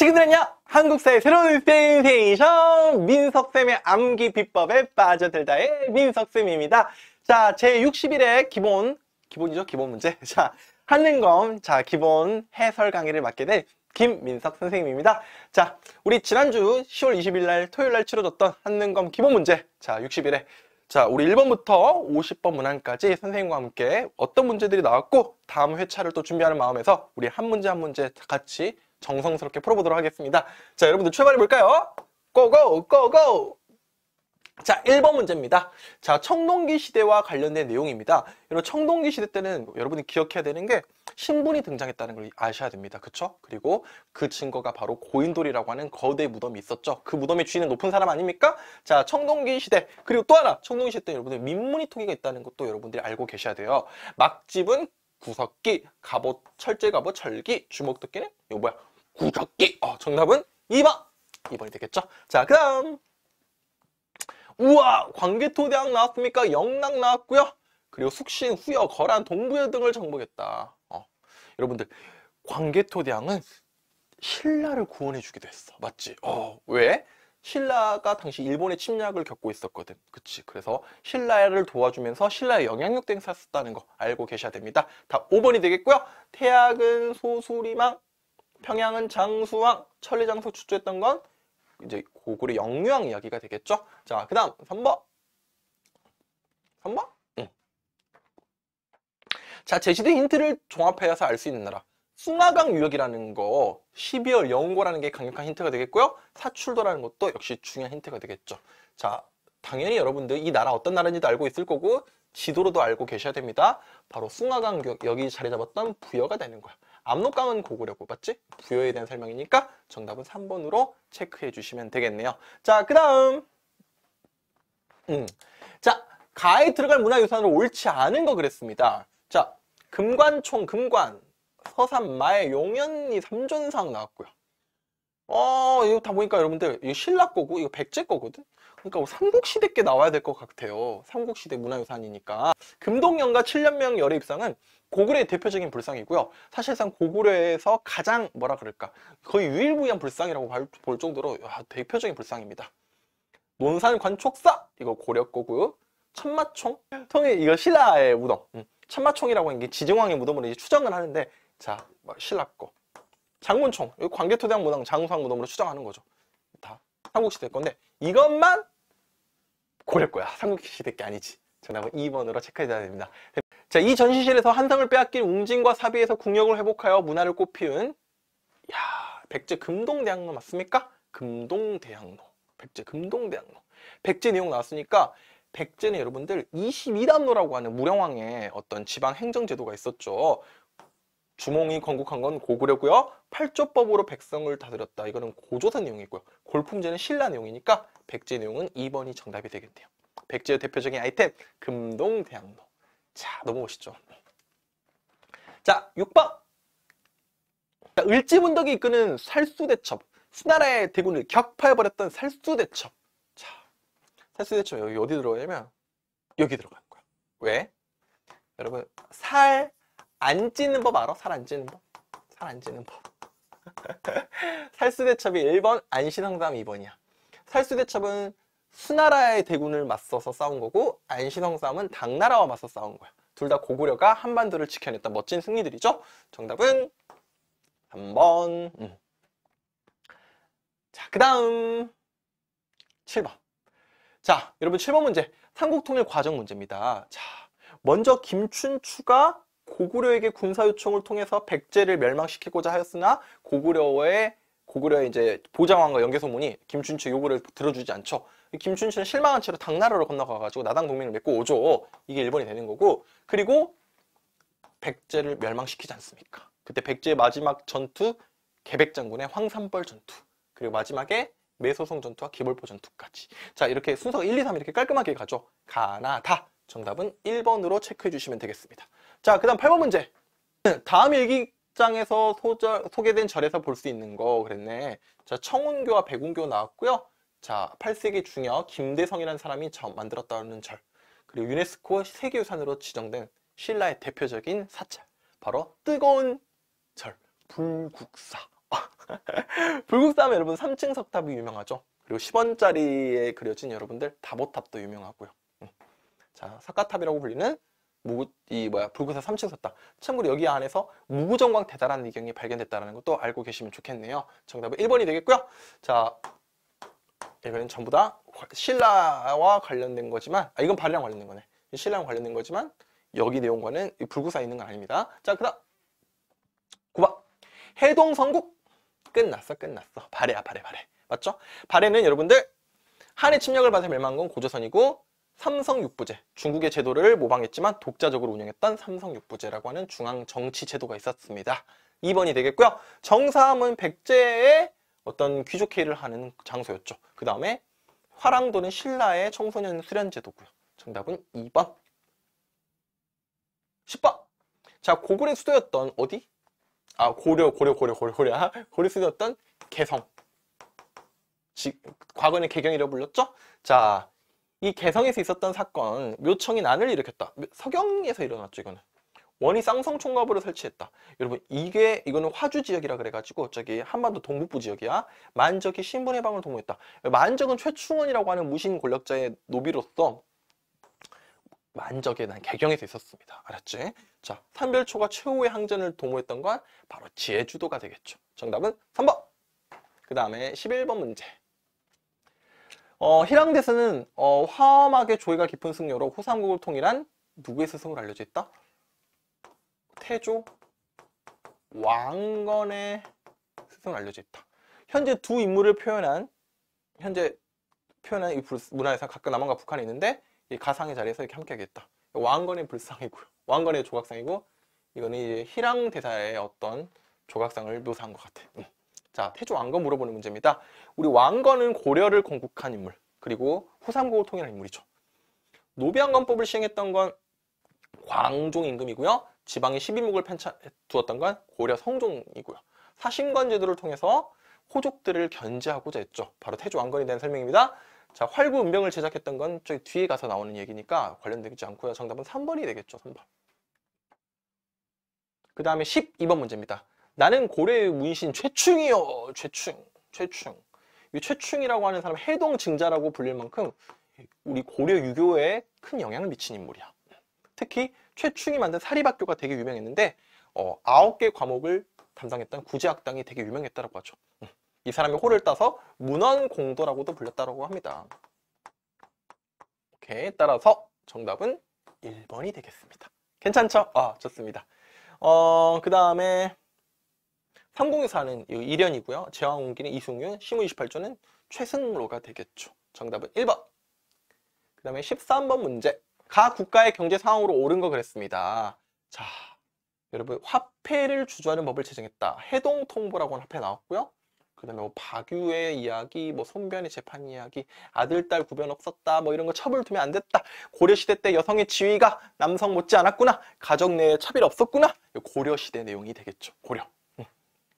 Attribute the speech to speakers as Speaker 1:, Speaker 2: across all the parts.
Speaker 1: 지금들은요 한국사의 새로운 센세이션 민석쌤의 암기 비법에 빠져들다의 민석쌤입니다 자제6일의 기본 기본이죠 기본 문제 자 하는검 자 기본 해설 강의를 맡게 된 김민석 선생님입니다 자 우리 지난주 10월 20일 날 토요일 날 치러졌던 한는검 기본 문제 자6일에자 우리 1번부터 50번 문항까지 선생님과 함께 어떤 문제들이 나왔고 다음 회차를 또 준비하는 마음에서 우리 한 문제 한 문제 같이 정성스럽게 풀어보도록 하겠습니다. 자, 여러분들 출발해볼까요? 고고! 고고! 자, 1번 문제입니다. 자, 청동기 시대와 관련된 내용입니다. 여러분, 청동기 시대 때는 여러분이 기억해야 되는 게 신분이 등장했다는 걸 아셔야 됩니다. 그쵸? 그리고 그 증거가 바로 고인돌이라고 하는 거대 무덤이 있었죠. 그 무덤의 주인은 높은 사람 아닙니까? 자, 청동기 시대. 그리고 또 하나, 청동기 시대 때 여러분들 민무늬 통기가 있다는 것도 여러분들이 알고 계셔야 돼요. 막집은 구석기, 갑옷, 철제 갑옷, 철기, 주먹 도끼는 이거 뭐야? 구조기 어, 정답은 2번 2번이 되겠죠 자그 다음 우와 광개토대왕 나왔습니까 영락 나왔고요 그리고 숙신 후여 거란 동부여 등을 정복했다 어. 여러분들 광개토대왕은 신라를 구원해주기도 했어 맞지? 어 왜? 신라가 당시 일본의 침략을 겪고 있었거든 그치 그래서 신라를 도와주면서 신라의 영향력 땡사했다는거 알고 계셔야 됩니다 다 5번이 되겠고요 태학은 소수리망 평양은 장수왕, 천리장수 추조했던 건 이제 고구려 영유왕 이야기가 되겠죠. 자, 그 다음 3번. 3번? 응. 자, 제시된 힌트를 종합하여서 알 수 있는 나라. 숭하강 유역이라는 거 12월 영고라는 게 강력한 힌트가 되겠고요. 사출도라는 것도 역시 중요한 힌트가 되겠죠. 자, 당연히 여러분들 이 나라 어떤 나라인지도 알고 있을 거고 지도로도 알고 계셔야 됩니다. 바로 숭하강 유역, 여기 자리 잡았던 부여가 되는 거야. 압록강은 고구려고 맞지? 부여에 대한 설명이니까 정답은 3번으로 체크해 주시면 되겠네요. 자, 그 다음 음. 자, 가에 들어갈 문화유산으로 옳지 않은 거 그랬습니다. 자, 금관총, 금관, 서산, 마의 용현이 삼존상 나왔고요. 어, 이거 다 보니까 여러분들 이거 신라 거고 이거 백제 거거든? 그러니까 뭐 삼국시대 께 나와야 될 것 같아요. 삼국시대 문화유산이니까. 금동연가 7년명 열의 입상은 고구려의 대표적인 불상이고요. 사실상 고구려에서 가장 뭐라 그럴까 거의 유일무이한 불상이라고 볼 정도로 와, 아, 대표적인 불상입니다. 논산관촉사 이거 고려 거고요. 천마총 통에 이거 신라의 무덤 음. 천마총이라고 하는 게 지정왕의 무덤으로 이제 추정을 하는데 자 뭐 신라 거 장문총 여기 광개토대왕 무덤 장수왕 무덤으로 추정하는 거죠. 다 삼국시대 건데 이것만 고려 거야 삼국시대 게 아니지. 정답은 2번으로 체크해줘야 됩니다. 자, 이 전시실에서 한상을 빼앗긴 웅진과 사비에서 국력을 회복하여 문화를 꽃피운 야 백제 금동대학로 맞습니까? 금동대학로 백제 금동대학로 백제 내용 나왔으니까 백제는 여러분들 2 2단로라고 하는 무령왕의 어떤 지방 행정제도가 있었죠. 주몽이 건국한 건 고구려고요. 팔조법으로 백성을 다스렸다. 이거는 고조선 내용이고요. 골품제는 신라 내용이니까 백제 내용은 2번이 정답이 되겠네요. 백제의 대표적인 아이템 금동대학로. 자, 넘어오시죠. 자, 6번. 자, 을지문덕이 이끄는 살수대첩. 수나라의 대군을 격파해버렸던 살수대첩. 자, 살수대첩 여기 어디 들어가냐면 여기 들어가는 거야. 왜? 여러분, 살 안 찌는 법 알아? 살 안 찌는 법? 살 안 찌는 법. 살수대첩이 1번, 안신상담 2번이야. 살수대첩은 수나라의 대군을 맞서서 싸운 거고 안시성 싸움은 당나라와 맞서 싸운 거야. 둘 다 고구려가 한반도를 지켜냈던 멋진 승리들이죠. 정답은 3번. 음. 자, 그 다음 7번. 자, 여러분 7번 문제. 삼국통일 과정 문제입니다. 자, 먼저 김춘추가 고구려에게 군사 요청을 통해서 백제를 멸망시키고자 하였으나 고구려의 고구려의 이제 보장왕과 연개소문이 김춘추 요구를 들어주지 않죠. 김춘추는 실망한 채로 당나라로 건너가가지고 나당 동맹을 맺고 오죠. 이게 일본이 되는 거고 그리고 백제를 멸망시키지 않습니까? 그때 백제의 마지막 전투 개백장군의 황산벌 전투 그리고 마지막에 메소성 전투와 기벌포 전투까지 자 이렇게 순서가 1, 2, 3 이렇게 깔끔하게 가죠. 가나다 정답은 1번으로 체크해 주시면 되겠습니다. 자, 그 다음 8번 문제. 다음 일기장에서 소절, 소개된 절에서 볼 수 있는 거 그랬네. 자, 청운교와 백운교 나왔고요. 자, 8세기 중여 김대성이라는 사람이 만들었다는 절, 그리고 유네스코 세계유산으로 지정된 신라의 대표적인 사찰, 바로 뜨거운 절, 불국사. 불국사 하면 여러분 3층 석탑이 유명하죠. 그리고 10원짜리에 그려진 여러분들 다보탑도 유명하고요. 음. 자, 석가탑이라고 불리는 무구, 이 뭐야 불구사 3층 석탑 참고로 여기 안에서 무구정광 대단한 이경이 발견됐다는 것도 알고 계시면 좋겠네요 정답은 1번이 되겠고요 자 이거는 전부 다 신라와 관련된 거지만 아 이건 발이랑 관련된 거네 신라랑 관련된 거지만 여기 내용과는 불구사 있는 건 아닙니다 자 그다음 9번 해동성국 끝났어 끝났어 발해야 발해 발해 맞죠? 발해는 여러분들 한의 침략을 받아 멸망한 건 고조선이고 삼성육부제 중국의 제도를 모방했지만 독자적으로 운영했던 삼성육부제라고 하는 중앙정치제도가 있었습니다 2번이 되겠고요 정사함은 백제의 어떤 귀족회의를 하는 장소였죠. 그 다음에 화랑도는 신라의 청소년 수련제도고요. 정답은 2번. 10번. 자, 고구려 수도였던 어디? 아, 고려, 고려, 고려, 고려, 고려. 고려 수도였던 개성. 지, 과거는 개경이라 고불렀죠 자, 이 개성에서 있었던 사건, 묘청이 난을 일으켰다. 서경에서 일어났죠, 이거는. 원이 쌍성 총갑으로 설치했다. 여러분 이게 이거는 화주 지역이라 그래가지고 저기 한반도 동북부 지역이야. 만적이 신분 해방을 도모했다. 만적은 최충원이라고 하는 무신 권력자의 노비로서 만적에 난 개경에서 있었습니다. 알았지? 자, 삼별초가 최후의 항전을 도모했던 건 바로 제주도가 되겠죠. 정답은 3번! 그 다음에 11번 문제. 어, 희랑대사는 어, 화엄하게 조예가 깊은 승려로 호삼국을 통일한 누구의 스승으로 알려져 있다? 태조 왕건의 스승으 알려져 있다. 현재 두 인물을 표현한 현재 표현한 이 문화에서 각각 남한과 북한이 있는데 이 가상의 자리에서 이렇게 함께 하겠다. 왕건의 불상이고요. 왕건의 조각상이고 이거는 이제 희랑 대사의 어떤 조각상을 묘사한 것 같아. 자, 태조 왕건 물어보는 문제입니다. 우리 왕건은 고려를 건국한 인물, 그리고 후삼국을 통일한 인물이죠. 노비왕건법을 시행했던 건 광종 임금이고요. 지방에 1 2목을 편차두었던 건 고려 성종이고요. 사신관 제도를 통해서 호족들을 견제하고자 했죠. 바로 태조 왕건이된 설명입니다. 자, 활구은병을 제작했던 건 저기 뒤에 가서 나오는 얘기니까 관련되지 않고요. 정답은 3번이 되겠죠. 3번. 그 다음에 12번 문제입니다. 나는 고려의 문신 최충이요. 최충. 최충. 이 최충이라고 하는 사람 해동증자라고 불릴 만큼 우리 고려 유교에 큰 영향을 미친 인물이야. 특히 최충이 만든 사립학교가 되게 유명했는데 어, 9개 과목을 담당했던 구제학당이 되게 유명했다고 하죠. 음, 이 사람이 호를 따서 문헌공도라고도 불렸다고 합니다. 오케이, 따라서 정답은 1번이 되겠습니다. 괜찮죠? 아, 좋습니다. 어, 그 다음에 3024는 1련이고요 제왕옹기는 이승윤, 시무28조는 최승로가 되겠죠. 정답은 1번. 그 다음에 13번 문제. 각 국가의 경제 상황으로 옳은 거 그랬습니다. 자, 여러분 화폐를 주저하는 법을 제정했다. 해동 통보라고 하는 화폐 나왔고요. 그 다음에 뭐 박유의 이야기, 뭐 손변의 재판 이야기, 아들, 딸 구별 없었다, 뭐 이런 거 처벌 두면 안 됐다. 고려시대 때 여성의 지위가 남성 못지 않았구나. 가정 내에 차별 없었구나. 고려시대 내용이 되겠죠. 고려.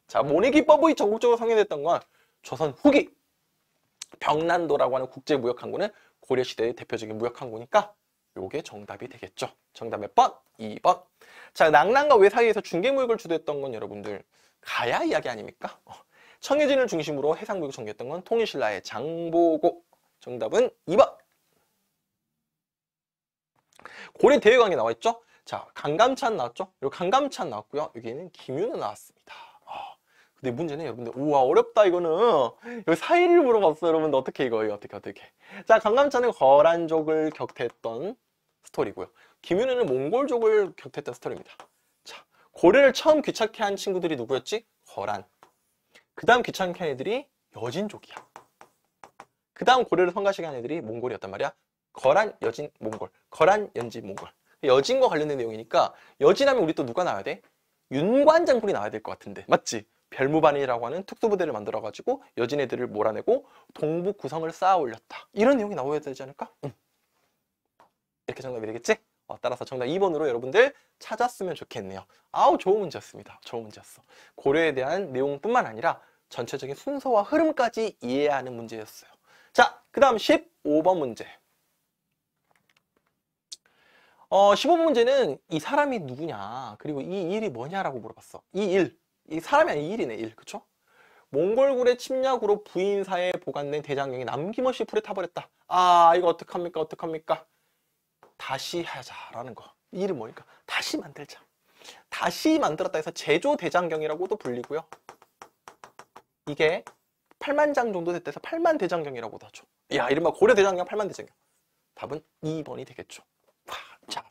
Speaker 1: 자, 모내기법이 전국적으로 성행됐던 건 조선 후기. 병난도라고 하는 국제무역항구는 고려시대의 대표적인 무역항구니까 요게 정답이 되겠죠. 정답 몇 번? 2번. 자, 낭랑과 외 사이에서 중개무역을 주도했던 건 여러분들 가야 이야기 아닙니까? 어. 청해진을 중심으로 해상무역을 전개했던 건 통일신라의 장보고. 정답은 2번. 고려 대외강이 나와 있죠? 자, 강감찬 나왔죠? 여기 강감찬 나왔고요. 여기는 김윤는 나왔습니다. 근데 문제는 여러분들 우와 어렵다 이거는 여기 사이를 물어봤어요 여러분들 어떻게 이거 어떻게 어떻게 자 강감찬은 거란족을 격퇴했던 스토리고요 김윤우는 몽골족을 격퇴했던 스토리입니다 자 고려를 처음 귀찮게 한 친구들이 누구였지? 거란 그 다음 귀찮게 한 애들이 여진족이야 그 다음 고려를 성가시게 한 애들이 몽골이었단 말이야 거란, 여진, 몽골 거란, 연지, 몽골 여진과 관련된 내용이니까 여진하면 우리 또 누가 나와야 돼? 윤관장군이 나와야 될 것 같은데 맞지? 별무반이라고 하는 특수부대를 만들어가지고 여진애들을 몰아내고 동북 구성을 쌓아 올렸다. 이런 내용이 나와야 되지 않을까? 응. 이렇게 정답이 되겠지? 어, 따라서 정답 2번으로 여러분들 찾았으면 좋겠네요. 아우 좋은 문제였습니다. 좋은 문제였어. 고려에 대한 내용뿐만 아니라 전체적인 순서와 흐름까지 이해 하는 문제였어요. 자, 그 다음 15번 문제. 어, 15번 문제는 이 사람이 누구냐, 그리고 이 일이 뭐냐라고 물어봤어. 이 일, 이 사람이 아니 일이네 일 그쵸? 몽골굴의 침략으로 부인사에 보관된 대장경이 남김없이 불에 타버렸다 아 이거 어떡합니까 어떡합니까 다시 하자라는 거 일은 뭐니까 다시 만들자 다시 만들었다 해서 제조 대장경이라고도 불리고요 이게 8만 장 정도 됐다 해서 8만 대장경이라고도 하죠 야 이른바 고려 대장경 8만 대장경 답은 2번이 되겠죠 자,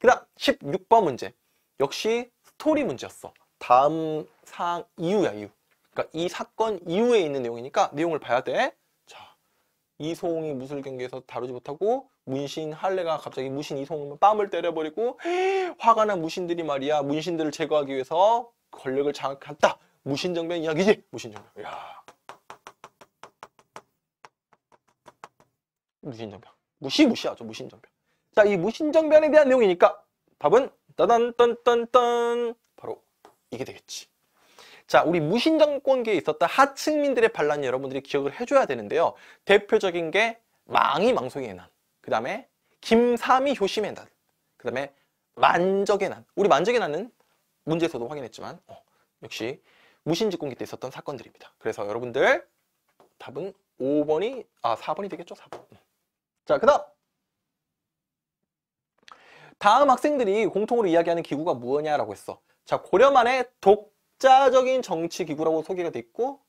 Speaker 1: 그 다음 16번 문제 역시 스토리 문제였어 다음 사항 이유야 이유 그러니까 이 사건 이후에 있는 내용이니까 내용을 봐야 돼 자, 이소홍이 무술 경기에서 다루지 못하고 문신 할례가 갑자기 무신 이소홍을 뺨을 때려버리고 화가 난 무신들이 말이야 문신들을 제거하기 위해서 권력을 장악했다 무신정변 이야기지 무신정변 야 무신정변 무시무시하죠 무신정변 자이 무신정변에 대한 내용이니까 답은 따단 딴딴딴 바로 이게 되겠지. 자, 우리 무신정권기에 있었던 하층민들의 반란 여러분들이 기억을 해줘야 되는데요. 대표적인 게 망이 망송의 난, 그 다음에 김삼이 효심의 난, 그 다음에 만적의 난. 우리 만적의 난은 문제에서도 확인했지만 어, 역시 무신집권기 때 있었던 사건들입니다. 그래서 여러분들 답은 5번이 아 4번이 되겠죠 4번. 음. 자 그다음 다음 학생들이 공통으로 이야기하는 기구가 뭐냐라고 했어. 자 고려만의 독자적인 정치기구라고 소개가 됐고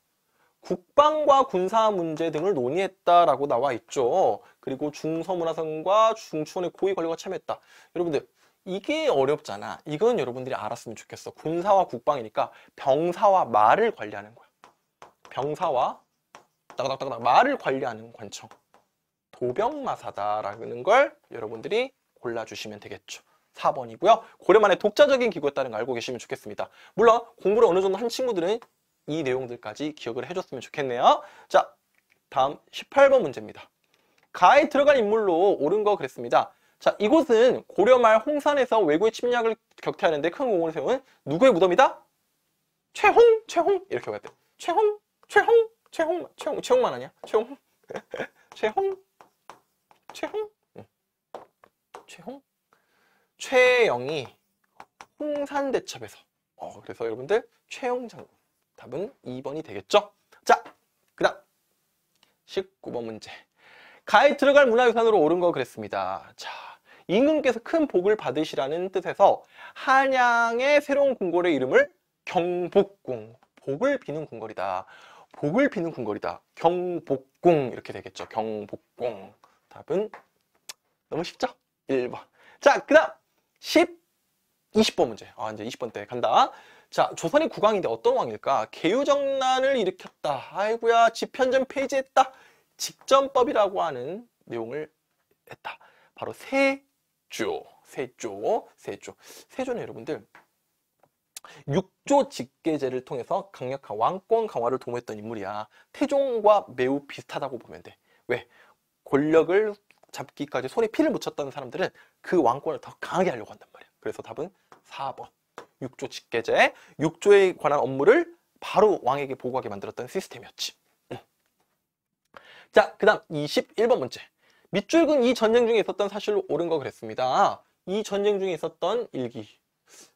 Speaker 1: 국방과 군사 문제 등을 논의했다라고 나와 있죠. 그리고 중서문화상과 중추원의 고위 관료가 참여했다. 여러분들 이게 어렵잖아. 이건 여러분들이 알았으면 좋겠어. 군사와 국방이니까 병사와 말을 관리하는 거야. 병사와 따닥따닥 말을 관리하는 관청. 도병마사다라는 걸 여러분들이 골라주시면 되겠죠. 4번이고요. 고려만의 독자적인 기구였다는 걸 알고 계시면 좋겠습니다. 물론 공부를 어느 정도 한 친구들은 이 내용들까지 기억을 해줬으면 좋겠네요. 자, 다음 18번 문제입니다. 가에 들어간 인물로 옳은 거 그랬습니다. 자, 이곳은 고려말 홍산에서 외국의 침략을 격퇴하는데 큰 공을 세운 누구의 무덤이다? 최홍, 최홍 이렇게 봤대. 최홍, 최홍, 최홍, 최홍, 최홍만 아니야? 최홍, 최홍, 최홍, 최홍. 최영이 홍산대첩에서 어, 그래서 여러분들 최영 장 답은 2번이 되겠죠? 자, 그 다음 19번 문제 가에 들어갈 문화유산으로 옳은 거 그랬습니다. 자, 임금께서 큰 복을 받으시라는 뜻에서 한양의 새로운 궁궐의 이름을 경복궁 복을 비는 궁궐이다. 복을 비는 궁궐이다. 경복궁 이렇게 되겠죠. 경복궁 답은 너무 쉽죠? 1번 자, 그 다음 10, 20번 문제. 아, 이제 20번 때 간다. 자, 조선이 국왕인데 어떤 왕일까? 개유정난을 일으켰다. 아이구야 집현전 폐지했다. 직전법이라고 하는 내용을 했다. 바로 세조, 세조, 세조. 세조는 여러분들 육조 직계제를 통해서 강력한 왕권 강화를 도모했던 인물이야. 태종과 매우 비슷하다고 보면 돼. 왜? 권력을 잡기까지 손에 피를 묻혔던 사람들은 그 왕권을 더 강하게 하려고 한단 말이에요 그래서 답은 4번. 6조 직계제, 6조에 관한 업무를 바로 왕에게 보고하게 만들었던 시스템이었지. 자, 그 다음 21번 문제. 밑줄근 이 전쟁 중에 있었던 사실로 옳은 거 그랬습니다. 이 전쟁 중에 있었던 일기.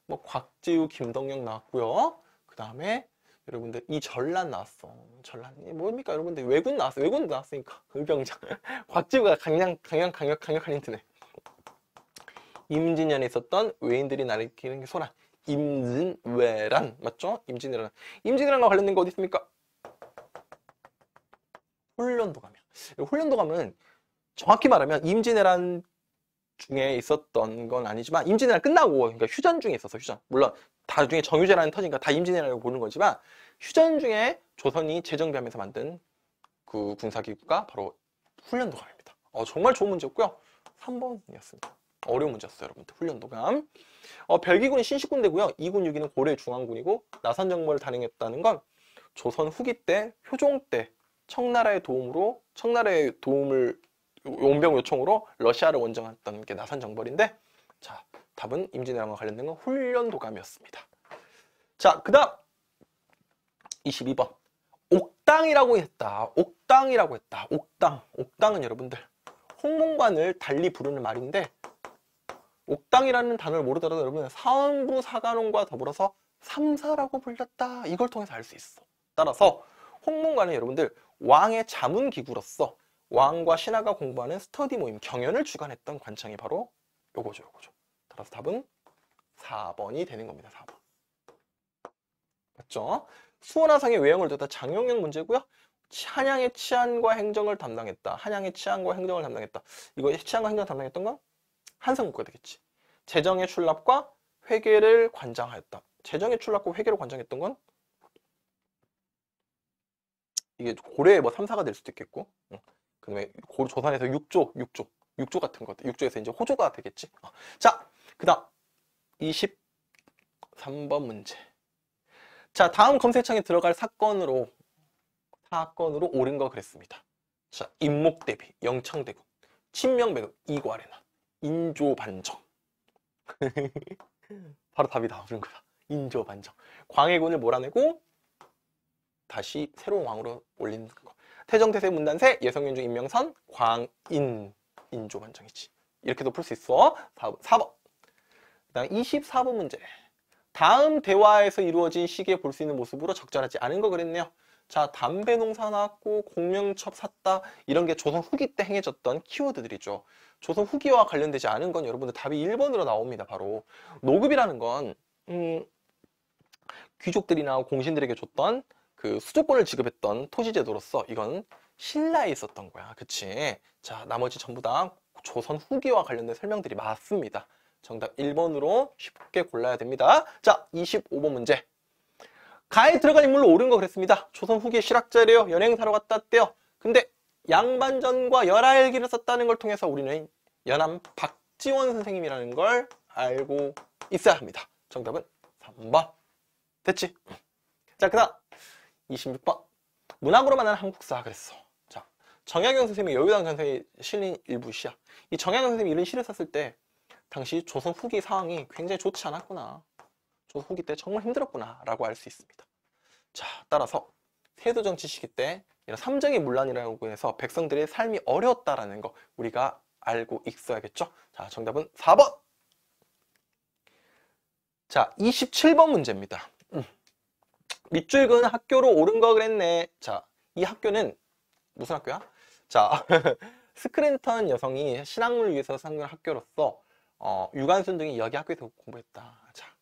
Speaker 1: 뭐곽재우 김덕영 나왔고요. 그 다음에 여러분들 이 전란 나왔어. 전란 뭡니까 여러분들 외군 나왔어. 외군 나왔으니까 의병장. 곽지우가 강력 강력 강력 강력한 인트네 임진년에 있었던 외인들이 나르키는 게 소란. 임진왜란 맞죠? 임진왜란. 임진왜란과 관련된 거 어디 있습니까? 훈련도 가면. 훈련도 가면 정확히 말하면 임진왜란 중에 있었던 건 아니지만 임진왜란 끝나고 그러니까 휴전 중에 있었어 휴전 물론 다 중에 정유재라는 터니까 다 임진왜란이라고 보는 거지만 휴전 중에 조선이 재정비하면서 만든 그 군사기구가 바로 훈련도감입니다. 어, 정말 좋은 문제였고요. 3번이었습니다. 어려운 문제였어요, 여러분들. 훈련도감. 어, 별기군이 신식군대고요. 2군, 6위는 고려 의 중앙군이고 나산 정벌을 단행했다는 건 조선 후기 때, 효종 때 청나라의 도움으로 청나라의 도움을 용병 요청으로 러시아를 원정했던 게 나산 정벌인데 자 답은 임진왜란과 관련된 건 훈련도감이었습니다. 자, 그 다음 22번 옥당이라고 했다. 옥당이라고 했다. 옥당. 옥당은 여러분들 홍문관을 달리 부르는 말인데 옥당이라는 단어를 모르더라도 여러분 사원부 사관원과 더불어서 삼사라고 불렸다. 이걸 통해서 알 수 있어. 따라서 홍문관은 여러분들 왕의 자문기구로서 왕과 신하가 공부하는 스터디 모임, 경연을 주관했던 관청이 바로 요거죠, 요거죠. 따라서 답은 4번이 되는 겁니다. 4번. 맞죠? 수원화상의 외형을 듣다 장용형 문제고요. 한양의 치안과 행정을 담당했다. 한양의 치안과 행정을 담당했다. 이거 치안과 행정 을 담당했던 건 한성국가 되겠지. 재정의 출납과 회계를 관장하였다. 재정의 출납과 회계를 관장했던 건 이게 고려의 뭐 3사가 될 수도 있겠고 그 다음에 고려 조선에서 6조, 6조, 6조 같은 것들 6조에서 이제 호조가 되겠지. 어. 자, 그 다음 23번 문제 자 다음 검색창에 들어갈 사건으로 사건으로 옳은 거 그랬습니다 자 인목대비 영창대군 친명배급 이과레나 인조반정 바로 답이 나오는 거다 인조반정 광해군을 몰아내고 다시 새로운 왕으로 올리는 거 태정태세 문단세 예성윤주 임명선 광인 인조반정이지 이렇게도 풀 수 있어 4번 24번 문제. 다음 대화에서 이루어진 시기에 볼 수 있는 모습으로 적절하지 않은 거 그랬네요. 자, 담배 농사 났고 공명첩 샀다 이런 게 조선 후기 때 행해졌던 키워드들이죠. 조선 후기와 관련되지 않은 건 여러분들 답이 1번으로 나옵니다. 바로 노급이라는 건 음, 귀족들이나 공신들에게 줬던 그 수조권을 지급했던 토지 제도로서 이건 신라에 있었던 거야. 그치? 자, 나머지 전부 다 조선 후기와 관련된 설명들이 맞습니다. 정답 1번으로 쉽게 골라야 됩니다. 자, 25번 문제. 가에 들어간 인물로 옳은 거 그랬습니다. 조선 후기 실학자래요. 연행사로 갔다 왔대요. 근데 양반전과 열하일기를 썼다는 걸 통해서 우리는 연암 박지원 선생님이라는 걸 알고 있어야 합니다. 정답은 3번. 됐지? 자, 그 다음 26번. 문학으로 만난 한국사 그랬어. 자, 정약용 선생님이 여유당 선생님이 실린 일부 시야. 이 정약용 선생님이 이런 시를 썼을 때 당시 조선 후기 상황이 굉장히 좋지 않았구나. 조선 후기 때 정말 힘들었구나 라고 알 수 있습니다. 자, 따라서 세도정치 시기 때 이런 삼정의 문란이라고 해서 백성들의 삶이 어려웠다라는 거 우리가 알고 있어야겠죠? 자, 정답은 4번! 자, 27번 문제입니다. 음. 밑줄근 학교로 오른 거 그랬네. 자, 이 학교는 무슨 학교야? 자, 스크랜턴 여성이 신학문을 위해서 상근 학교로서 어, 유관순 등이 여기 학교에서 공부했다. 자,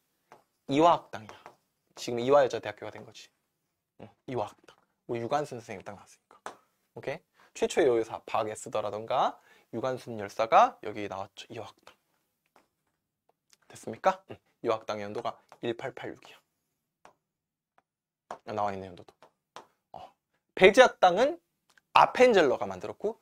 Speaker 1: 이화학당이야. 지금 이화여자대학교가 된 거지. 응, 이화학당. 우리 뭐 유관순 선생님 딱 나왔으니까. 오케이? 최초의 여유사 박에쓰더라던가 유관순 열사가 여기 나왔죠. 이화학당. 됐습니까? 응. 이화학당의 연도가 1886이야. 나와 있는 연도도. 어. 베지학당은 아펜젤러가 만들었고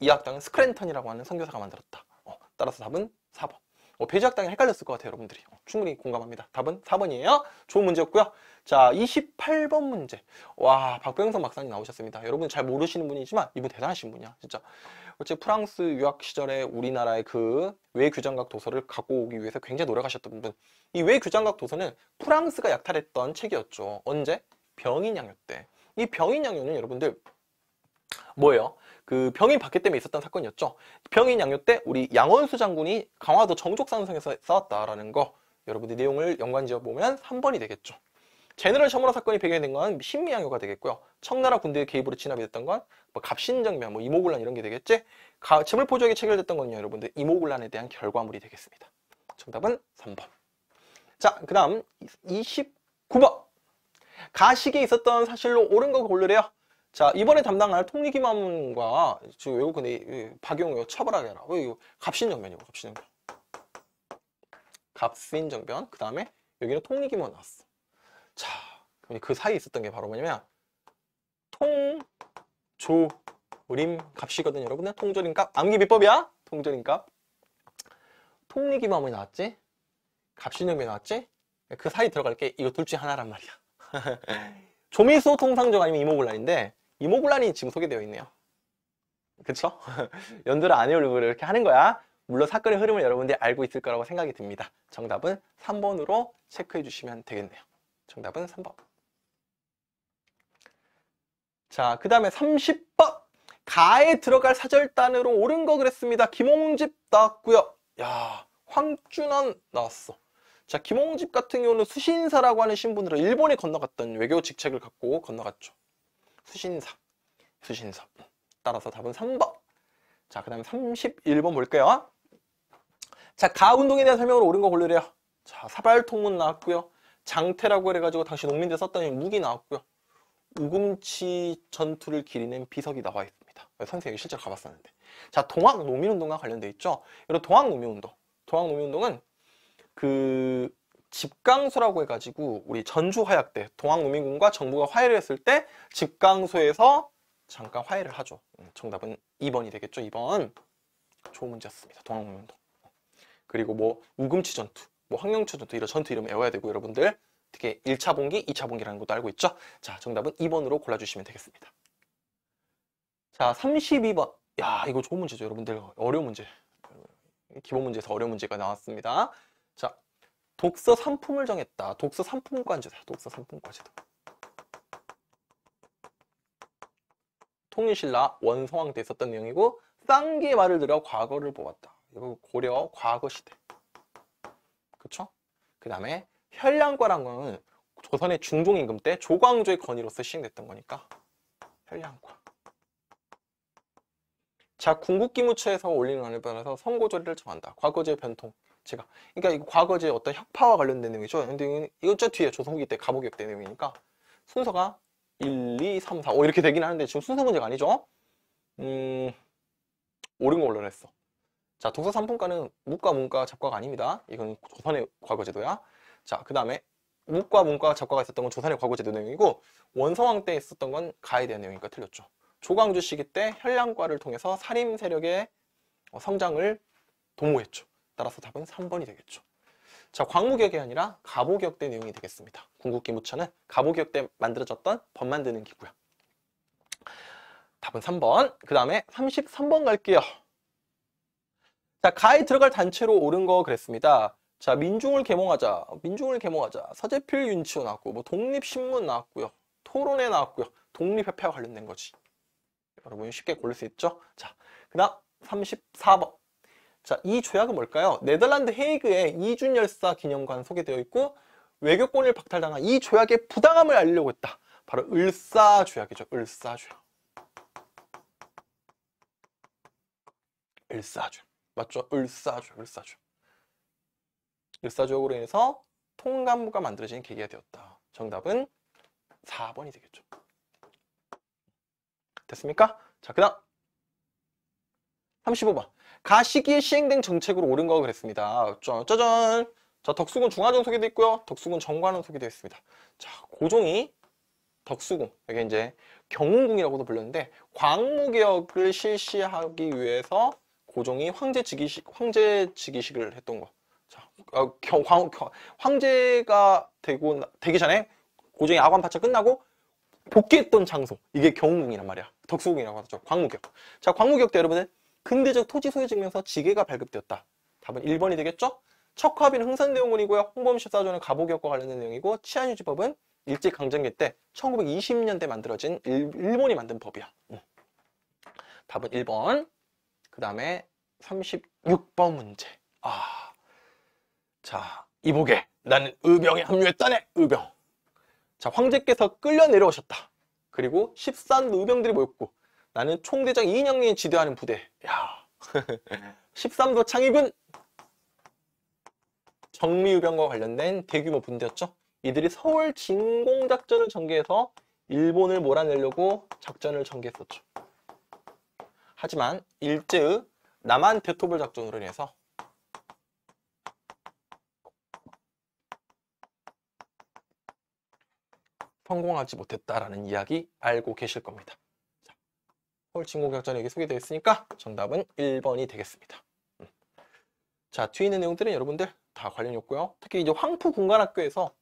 Speaker 1: 이학당은 화 스크랜턴이라고 하는 선교사가 만들었다. 어. 따라서 답은 4번. 어, 배제학당이 헷갈렸을 것 같아요, 여러분들이. 어, 충분히 공감합니다. 답은 4번이에요. 좋은 문제였고요. 자, 28번 문제. 와, 박병성 박사님 나오셨습니다. 여러분 잘 모르시는 분이지만 이분 대단하신 분이야, 진짜. 어째 프랑스 유학 시절에 우리나라의 그외규장각 도서를 갖고 오기 위해서 굉장히 노력하셨던 분. 이외규장각 도서는 프랑스가 약탈했던 책이었죠. 언제? 병인양요 때. 이 병인양요는 여러분들 뭐예요? 그 병인 박해 때문에 있었던 사건이었죠. 병인 양요 때 우리 양원수 장군이 강화도 정족산성에서 싸웠다라는 거 여러분들 내용을 연관지어 보면 3번이 되겠죠. 제너럴 셔머라 사건이 배경된 이건 신미양요가 되겠고요. 청나라 군대의 개입으로 진압이 됐던 건 뭐 갑신정변, 뭐 이모군란 이런 게 되겠지. 가, 침물포적이 체결됐던 건요 여러분들 이모군란에 대한 결과물이 되겠습니다. 정답은 3번. 자, 그 다음 29번. 가식이 있었던 사실로 옳은 거 고르래요. 자 이번에 담당할 통리기만과 지금 외국근데 박용호 처벌하게 하라. 이거 갑신정변이고 갑신정변. 갑신정변 그 다음에 여기는 통리기만 나왔어. 자그 사이에 있었던 게 바로 뭐냐면 통조림 값이거든요 여러분들 통조림 값 암기 비법이야 통조림 값 통리기마음이 나왔지 값신염이 나왔지 그 사이 들어갈 게 이거 둘 중 하나란 말이야 조미소 통상적 아니면 이모블란인데 이모굴란이 지금 소개되어 있네요. 그쵸? 연두를 안해오리고 이렇게 하는 거야. 물론 사건의 흐름을 여러분들이 알고 있을 거라고 생각이 듭니다. 정답은 3번으로 체크해 주시면 되겠네요. 정답은 3번. 자, 그 다음에 30번. 가에 들어갈 사절단으로 오른 거 그랬습니다. 김홍집 나왔고요. 야, 황준원 나왔어. 자, 김홍집 같은 경우는 수신사라고 하는 신분으로 일본에 건너갔던 외교 직책을 갖고 건너갔죠. 수신사. 수신사. 따라서 답은 3번. 자, 그 다음에 31번 볼게요. 자, 가 운동에 대한 설명으로 옳은 거 고르래요. 자, 사발통문 나왔고요. 장태라고 해가지고 당시 농민들 썼던 무기 나왔고요. 우금치 전투를 기리는 비석이 나와 있습니다. 네, 선생님이 실제로 가봤었는데. 자, 동학 농민운동과 관련돼 있죠. 여러 동학 농민운동 동학 농민운동은그 집강소라고 해가지고 우리 전주화약대 동학농민군과 정부가 화해를 했을 때 집강소에서 잠깐 화해를 하죠. 음, 정답은 2번이 되겠죠. 2번 좋은 문제였습니다. 동학농민동 그리고 뭐 우금치 전투, 뭐 황영초 전투 이런 전투 이름 외워야 되고 여러분들 특히 1차 봉기, 2차 봉기라는 것도 알고 있죠. 자 정답은 2번으로 골라주시면 되겠습니다. 자 32번 야 이거 좋은 문제죠 여러분들 어려운 문제 기본 문제에서 어려운 문제가 나왔습니다. 독서 상품을 정했다. 독서 상품관제다. 독서 상품관제다. 통일신라 원성왕 때 있었던 내용이고 쌍기의 말을 들어 과거를 보았다. 이거 고려 과거 시대. 그쵸? 그 다음에 현량과란 는 조선의 중종임금 때 조광조의 건의로서 시행됐던 거니까 현량과 자, 궁극기무처에서 올리는 안에 따라서 선고조리를 정한다. 과거제 변통. 제가 그러니까 이거 과거제 어떤 혁파와 관련된 내용이죠. 근데 이건 저 뒤에 조선후기 때 감옥역 때 내용이니까 순서가 1, 2, 3, 4, 5 이렇게 되긴 하는데 지금 순서 문제가 아니죠. 음, 옳은 거 올려냈어. 자, 독서 상품과는 무과, 문과, 잡과가 아닙니다. 이건 조선의 과거제도야. 자, 그 다음에 무과, 문과, 잡과가 있었던 건 조선의 과거제도 내용이고 원성왕 때 있었던 건 가에 대한 내용이니까 틀렸죠. 조광주 시기 때 현량과를 통해서 살림 세력의 성장을 도모했죠. 따라서 답은 3번이 되겠죠. 자, 광무격이 아니라 갑오격 때 내용이 되겠습니다. 궁극기무처는 갑오격 때 만들어졌던 법 만드는 기구야. 답은 3번. 그 다음에 33번 갈게요. 자, 가에 들어갈 단체로 오른 거 그랬습니다. 자, 민중을 개몽하자. 민중을 개몽하자. 서재필 윤치호 나왔고, 뭐 독립신문 나왔고요. 토론회 나왔고요. 독립협회와 관련된 거지. 여러분 쉽게 고를 수 있죠? 자, 그 다음 34번. 자, 이 조약은 뭘까요? 네덜란드 헤이그의 이준 열사 기념관 소개되어 있고 외교권을 박탈당한 이 조약의 부당함을 알리려고 했다. 바로 을사 조약이죠. 을사 조약. 을사조 맞죠? 을사조 을사조 을사조역으로 인해서 통감부가 만들어진 계기가 되었다 정답은 4번이 되겠죠 됐습니까? 자그 다음 35번 가 시기에 시행된 정책으로 옳은 거 그랬습니다. 짜잔! 자, 덕수궁 중화종 소개도 있고요. 덕수궁 정관원 소개도 있습니다. 자, 고종이 덕수궁, 여기 이제 경운궁이라고도 불렸는데 광무개혁을 실시하기 위해서 고종이 황제 즉위식, 황제 즉위식을 했던 거. 자, 어, 겨, 광, 경, 황제가 되고 되기 전에 고종이 아관 파차 끝나고 복귀했던 장소 이게 경운궁이란 말이야 덕수궁이라고 하죠 광무개혁자광무개혁때 여러분은 근대적 토지 소유 증명서 지계가 발급되었다. 답은 1번이 되겠죠? 척화비는 흥선대원군이고요. 홍범 14조는 가보기업과 관련된 내용이고 치안유지법은 일제강점기 때 1920년대 만들어진 일, 본이 만든 법이야. 응. 답은 1번. 그 다음에 36번 문제. 아, 자 이보게 나는 의병에 합류했다네. 의병. 자 황제께서 끌려 내려오셨다. 그리고 1 3 의병들이 모였고 나는 총대장 이인영이 지도하는 부대. 야 13도 창의군 정미유병과 관련된 대규모 분대였죠. 이들이 서울 진공작전을 전개해서 일본을 몰아내려고 작전을 전개했었죠. 하지만 일제의 남한 대토벌 작전으로 인해서 성공하지 못했다라는 이야기 알고 계실 겁니다. 서울 진공격전에 여기 소개되어 있으니까 정답은 1번이 되겠습니다. 음. 자, 뒤에 있는 내용들은 여러분들 다 관련이 없고요. 특히 이제 황포 군관학교에서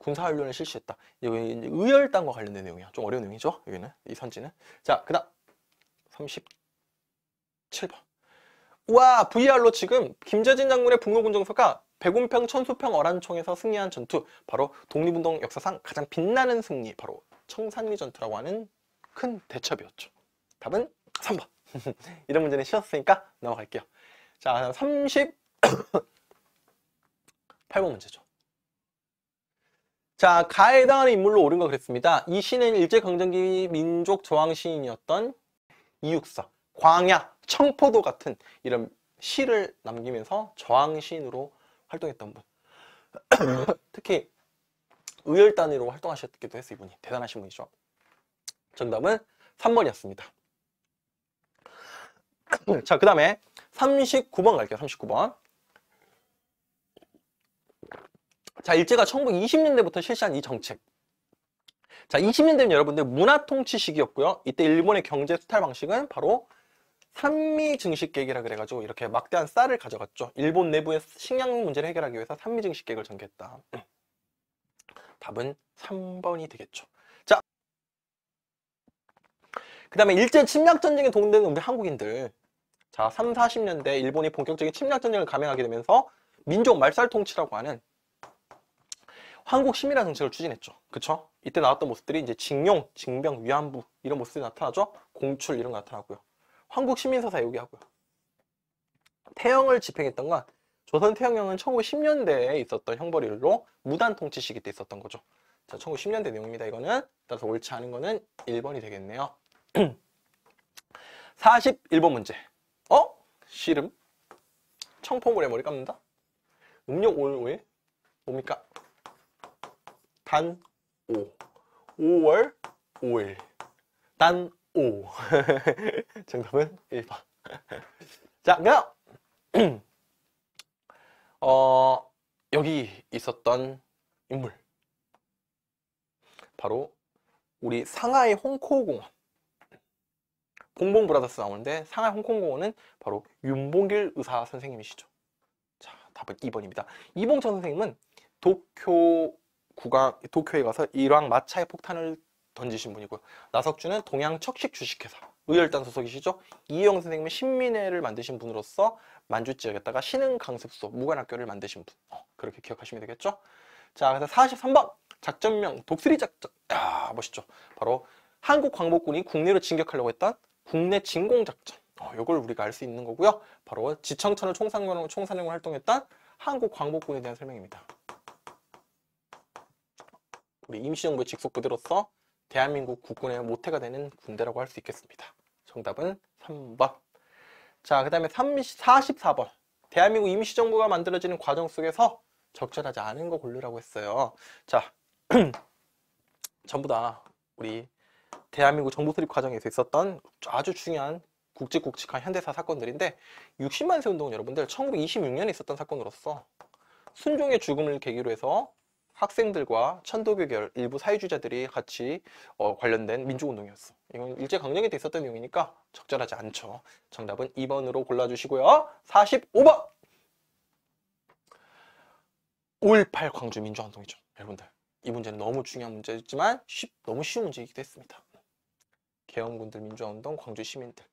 Speaker 1: 군사훈련을 실시했다. 여기 의열단과 관련된 내용이야. 좀 어려운 내용이죠. 여기는 이 선지는. 자, 그다음 37번. 우와, VR로 지금 김재진 장군의 북로군정서가 백운평 천수평 어란총에서 승리한 전투 바로 독립운동 역사상 가장 빛나는 승리 바로 청산리 전투라고 하는 큰 대첩이었죠. 답은 3번. 이런 문제는 쉬웠으니까 넘어갈게요. 자, 다음 38번 문제죠. 자, 가에 해당하는 인물로 오른 거 그랬습니다. 이 시는 일제강점기 민족 저항 시인이었던 이육사, 광야, 청포도 같은 이런 시를 남기면서 저항 시인으로 활동했던 분. 특히 의열단위로 활동하셨기도 했어요, 이분이. 대단하신 분이죠. 정답은 3번이었습니다. 음, 자, 그 다음에 39번 갈게요. 39번. 자, 일제가 1920년대부터 실시한 이 정책. 자, 20년대는 여러분들 문화통치 시기였고요. 이때 일본의 경제 수탈 방식은 바로 산미 증식 계획이라 그래가지고 이렇게 막대한 쌀을 가져갔죠. 일본 내부의 식량 문제를 해결하기 위해서 산미 증식 계획을 전개했다. 음. 답은 3번이 되겠죠. 그 다음에 일제 침략전쟁에 동된 우리 한국인들 자 3, 40년대 일본이 본격적인 침략전쟁을 감행하게 되면서 민족 말살통치라고 하는 한국 시민화 정책을 추진했죠. 그쵸? 이때 나왔던 모습들이 이제 징용, 징병, 위안부 이런 모습이 나타나죠. 공출 이런 거 나타나고요. 한국 시민서사 요기하고요. 태형을 집행했던 건 조선 태형령은 1910년대에 있었던 형벌일로 무단 통치 시기 때 있었던 거죠. 자, 1910년대 내용입니다. 이거는 따라서 옳지 않은 거는 1번이 되겠네요. 41번 문제. 어? 씨름? 청포물에 머리 감는다? 음료 올5에 뭡니까? 단 5. 5월 5일. 단 5. 정답은 1번. 자, 그럼 어, 여기 있었던 인물. 바로 우리 상하이 홍콩공원. 공봉 브라더스 나오는데 상하이 홍콩공원은 바로 윤봉길 의사 선생님이시죠. 자, 답은 2번입니다. 이봉천 선생님은 도쿄 국왕 도쿄에 가서 일왕 마차에 폭탄을 던지신 분이고요. 나석주는 동양 척식 주식회사 의열단 소속이시죠. 이영 선생님은 신민회를 만드신 분으로서 만주 지역에다가 신흥 강습소 무관학교를 만드신 분. 어, 그렇게 기억하시면 되겠죠. 자, 그래서 43번 작전명 독수리 작전. 아, 멋있죠. 바로 한국 광복군이 국내로 진격하려고 했던 국내 진공작전 어, 이걸 우리가 알 수 있는 거고요. 바로 지청천을 총산령으로, 총산령으로 활동했던 한국광복군에 대한 설명입니다. 우리 임시정부의 직속부대로서 대한민국 국군의 모태가 되는 군대라고 할 수 있겠습니다. 정답은 3번. 자, 그 다음에 44번. 대한민국 임시정부가 만들어지는 과정 속에서 적절하지 않은 거 고르라고 했어요. 자, 전부 다 우리 대한민국 정부 수립 과정에서 있었던 아주 중요한 국직국직한 현대사 사건들인데 60만세 운동은 여러분들 1926년에 있었던 사건으로서 순종의 죽음을 계기로 해서 학생들과 천도교결 일부 사회주의자들이 같이 어, 관련된 민주운동이었어 이건 일제강점기 때 있었던 내용이니까 적절하지 않죠 정답은 2번으로 골라주시고요 45번 5.18 광주민주화운동이죠 여러분들 이 문제는 너무 중요한 문제였지만 쉽, 너무 쉬운 문제이기도 했습니다 계엄군들 민주화운동 광주 시민들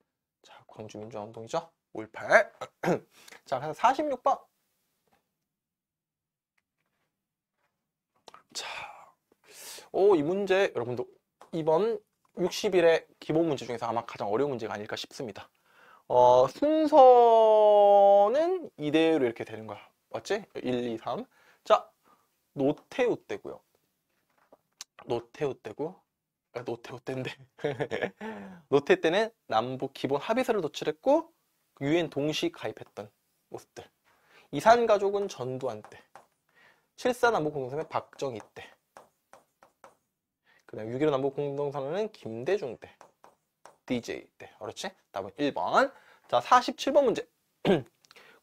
Speaker 1: 자 광주 민주화운동이죠 5.18. 자 그래서 46번 자 오 이 문제 여러분들 이번 60일의 기본 문제 중에서 아마 가장 어려운 문제가 아닐까 싶습니다 어, 순서는 이대로 이렇게 되는 거야 맞지? 1, 2, 3자 노태우 때고요 노태우 때고 아, 노태 호때인데 노태 때는 남북 기본 합의서를 도출했고 유엔 동시 가입했던 모습들 이산 가족은 전두환 때 7사 남북공동선언 박정희 때 그다음 6.15 남북공동선언은 김대중 때 DJ 때 그렇지? 답은 1번 자 47번 문제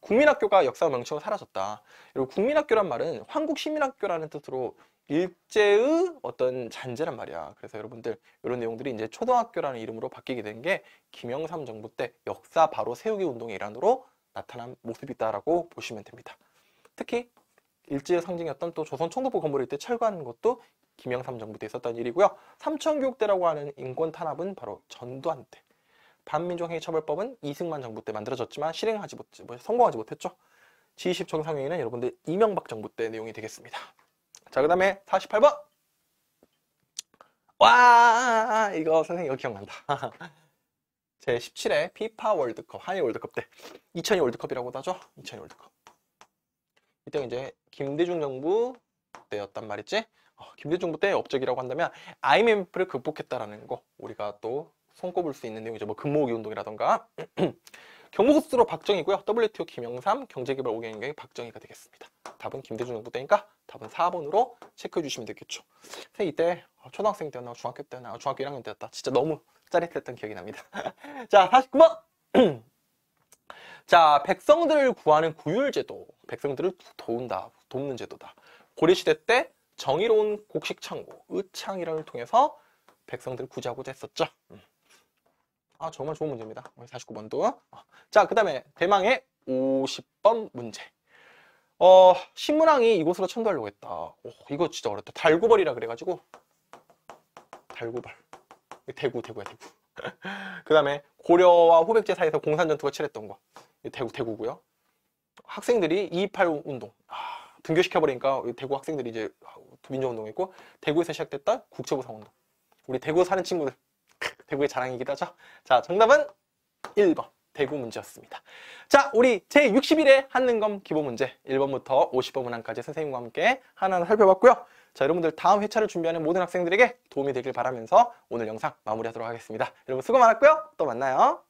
Speaker 1: 국민학교가 역사 명칭으로 사라졌다. 그리고 국민학교란 말은 한국 시민학교라는 뜻으로 일제의 어떤 잔재란 말이야. 그래서 여러분들 이런 내용들이 이제 초등학교라는 이름으로 바뀌게 된 게 김영삼 정부 때 역사 바로 세우기 운동의 일환으로 나타난 모습이다라고 보시면 됩니다. 특히 일제의 상징이었던 또 조선 총독부 건물을 때 철거하는 것도 김영삼 정부 때 있었던 일이고요. 삼천교육대라고 하는 인권 탄압은 바로 전두환 때. 반민족행위처벌법은 이승만 정부 때 만들어졌지만 실행하지 못, 뭐 성공하지 못했죠. G20 정상회의는 여러분들 이명박 정부 때 내용이 되겠습니다. 자, 그 다음에 48번. 와, 이거 선생님 이거 기억난다. 제 17회 피파 월드컵, 한일 월드컵 때 2002 월드컵이라고도 하죠? 2002 월드컵. 이때 이제 김대중 정부 때였단 말이지. 어, 김대중 정부 때의 업적이라고 한다면 IMF를 극복했다라는 거 우리가 또 손꼽을 수 있는 내용이죠. 뭐금모기 운동이라던가 경북수로 박정희고요. WTO 김영삼, 경제개발 오경영경 박정희가 되겠습니다. 답은 김대중 정부 때니까 답은 4번으로 체크해 주시면 되겠죠. 선생님 이때 초등학생 때나 중학교 때나 중학교 1학년 때였다. 진짜 너무 짜릿했던 기억이 납니다. 자, 49번! 자, 백성들을 구하는 구율제도 백성들을 도운다, 돕는 제도다. 고려시대 때 정의로운 곡식창고, 의창이라을 통해서 백성들을 구제하고자 했었죠. 음. 아 정말 좋은 문제입니다. 49번도. 어, 자, 그 다음에 대망의 50번 문제. 어, 신문왕이 이곳으로 천도하려고 했다. 오, 이거 진짜 어렵다. 달구벌이라 그래가지고 달구벌. 대구, 대구야, 대구. 그 다음에 고려와 호백제 사이에서 공산전투가 치렀던 거. 대구, 대구고요. 학생들이 228 운동. 아, 등교시켜버리니까 대구 학생들이 이제 아, 민주운동했고 대구에서 시작됐다 국채부상 운동. 우리 대구 사는 친구들 대구의 자랑이기도 하죠. 자, 정답은 1번. 대구 문제였습니다. 자, 우리 제6일에 한능검 기본 문제 1번부터 50번 문항까지 선생님과 함께 하나하나 살펴봤고요. 자, 여러분들 다음 회차를 준비하는 모든 학생들에게 도움이 되길 바라면서 오늘 영상 마무리하도록 하겠습니다. 여러분 수고 많았고요. 또 만나요.